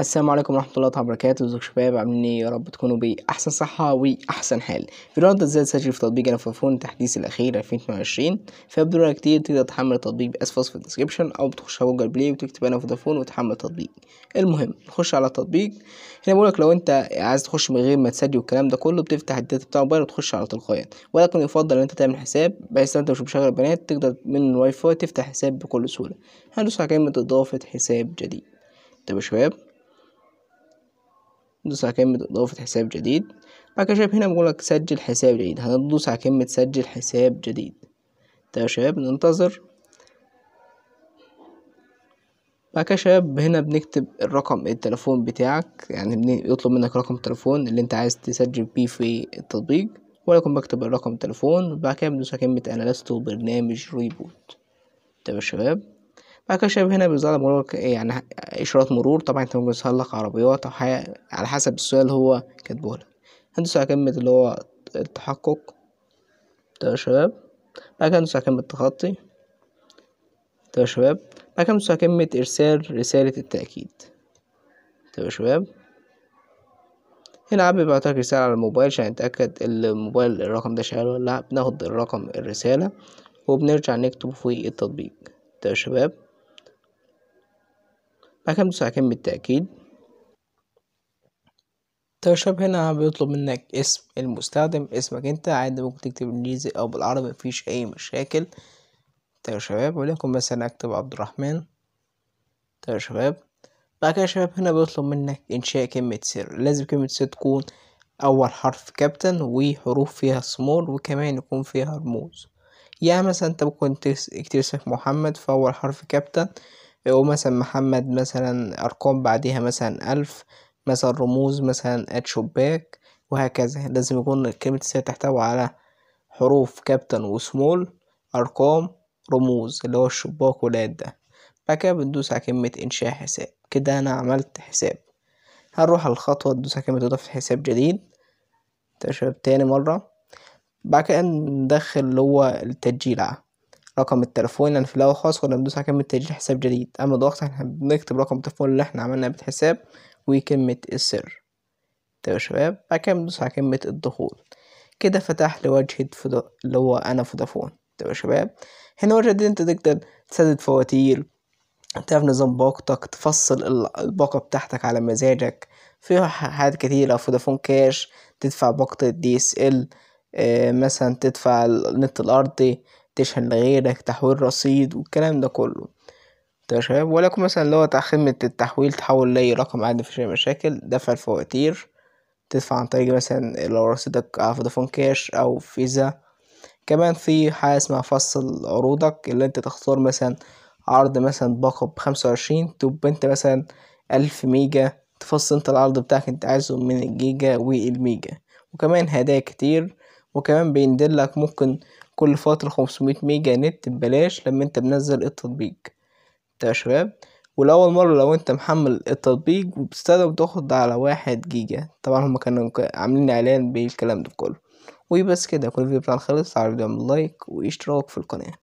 السلام عليكم ورحمة الله تعالى وبركاته ازيكم شباب عاملين ايه يا رب تكونوا بأحسن صحة وأحسن حال في النهاردة ازاي تسجل في تطبيق انا فودافون التحديث الأخير 2022 فبدون كتير تقدر تحمل التطبيق بأسفل في الديسكربشن أو بتخش على جوجل بلاي وتكتب أنا فودافون وتحمل التطبيق المهم نخش على التطبيق هنا بقولك لو أنت عايز تخش من غير ما تسجل والكلام ده كله بتفتح الداتا بتاع الموبايل وتخش على تلقائيا ولكن يفضل إن أنت تعمل حساب بحيث أنت مش مشغل بيانات تقدر من الواي فاي تفتح حساب بكل سهولة هندوس على كلمة إضافة حساب جديد طب يا شباب ندوس على كلمة إضافة حساب جديد بعد كده شباب هنا بيقولك سجل حساب جديد هندوس على كلمة سجل حساب جديد ده يا شباب ننتظر بعد كده شباب هنا بنكتب الرقم التليفون بتاعك يعني بيطلب منك رقم التليفون اللي انت عايز تسجل بيه في التطبيق ولكن بكتب الرقم التليفون وبعد كده بندوس على كلمة أنا لست برنامج ريبوت طب يا شباب بعد كده شباب هنا بيظهر مرور يعني إشارات مرور طبعا انت ممكن يظهر لك عربيات أو حاجة على حسب السؤال اللي هو كاتبه لك هندوس على كلمة اللي هو التحقق ده يا شباب بعد كده هندوس على كلمة تخطي ده يا شباب بعد كده هندوس على كلمة إرسال رسالة التأكيد ده يا شباب هنا عم بيبعت لك رسالة على الموبايل عشان نتأكد الموبايل الرقم ده شغال ولا لأ بناخد الرقم الرسالة وبنرجع نكتبه في التطبيق ده يا شباب بعد كده بتدوس كم كلمة تأكيد هنا بيطلب منك اسم المستخدم اسمك انت عادي ممكن تكتب انجليزي او بالعربي مفيش اي مشاكل طيب يا شباب وليكن مثلا اكتب عبد الرحمن طيب يا شباب بعد كده يا شباب هنا بيطلب منك انشاء كلمة سر لازم كلمة سر تكون اول حرف كابتن وحروف فيها سمول وكمان يكون فيها رموز يعني مثلا انت ممكن تكتب اسمك محمد فاول حرف كابتن ومثلا محمد مثلا أرقام بعديها مثلا ألف مثلا رموز مثلا ات شباك وهكذا لازم يكون كلمة السر تحتوي على حروف كابتن وسمول أرقام رموز اللي هو الشباك ولاد ده بعد كده بندوس على كلمة إنشاء حساب كده أنا عملت حساب هنروح على الخطوة تدوس على كلمة إضافة حساب جديد تشرب تاني مرة بعد كده ندخل اللي هو التسجيل رقم التليفون لان في الاول خالص كنا بندوس على كلمه تسجيل حساب جديد اما دلوقتي احنا بنكتب رقم التليفون اللي احنا عملنا بيه الحساب وكلمه السر طيب يا شباب بعد كده بندوس على كلمه الدخول كده فتح لي وجهه اللي هو انا فودافون طيب يا شباب هنا وجهه دي انت تقدر تسدد فواتير تعرف نظام باقتك تفصل الباقة بتاعتك على مزاجك فيها حاجات كتيرة فودافون كاش تدفع باقة الدي اس ال آه، مثلا تدفع النت الأرضي تشحن لغيرك تحويل رصيد والكلام ده كله طيب شباب ولكم مثلا اللي هو خدمة التحويل تحول لأي رقم عندي مفيش أي مشاكل دفع الفواتير تدفع عن طريق مثلا لو رصيدك على فودافون كاش أو فيزا كمان في حاجة اسمها فصل عروضك اللي انت تختار مثلا عرض مثلا باقة بخمسة وعشرين تبقى انت مثلا ألف ميجا تفصل انت العرض بتاعك انت عايزه من الجيجا والميجا وكمان هدايا كتير وكمان بيندلك ممكن كل فترة خمسمية ميجا نت ببلاش لما انت منزل التطبيق انت يا شباب ولأول مرة لو انت محمل التطبيق وبتستخدم تاخد على واحد جيجا طبعا هما كانوا عاملين اعلان بالكلام ده كله وبس كده يكون الفيديو بتاعنا خلص عايز لايك واشتراك في القناة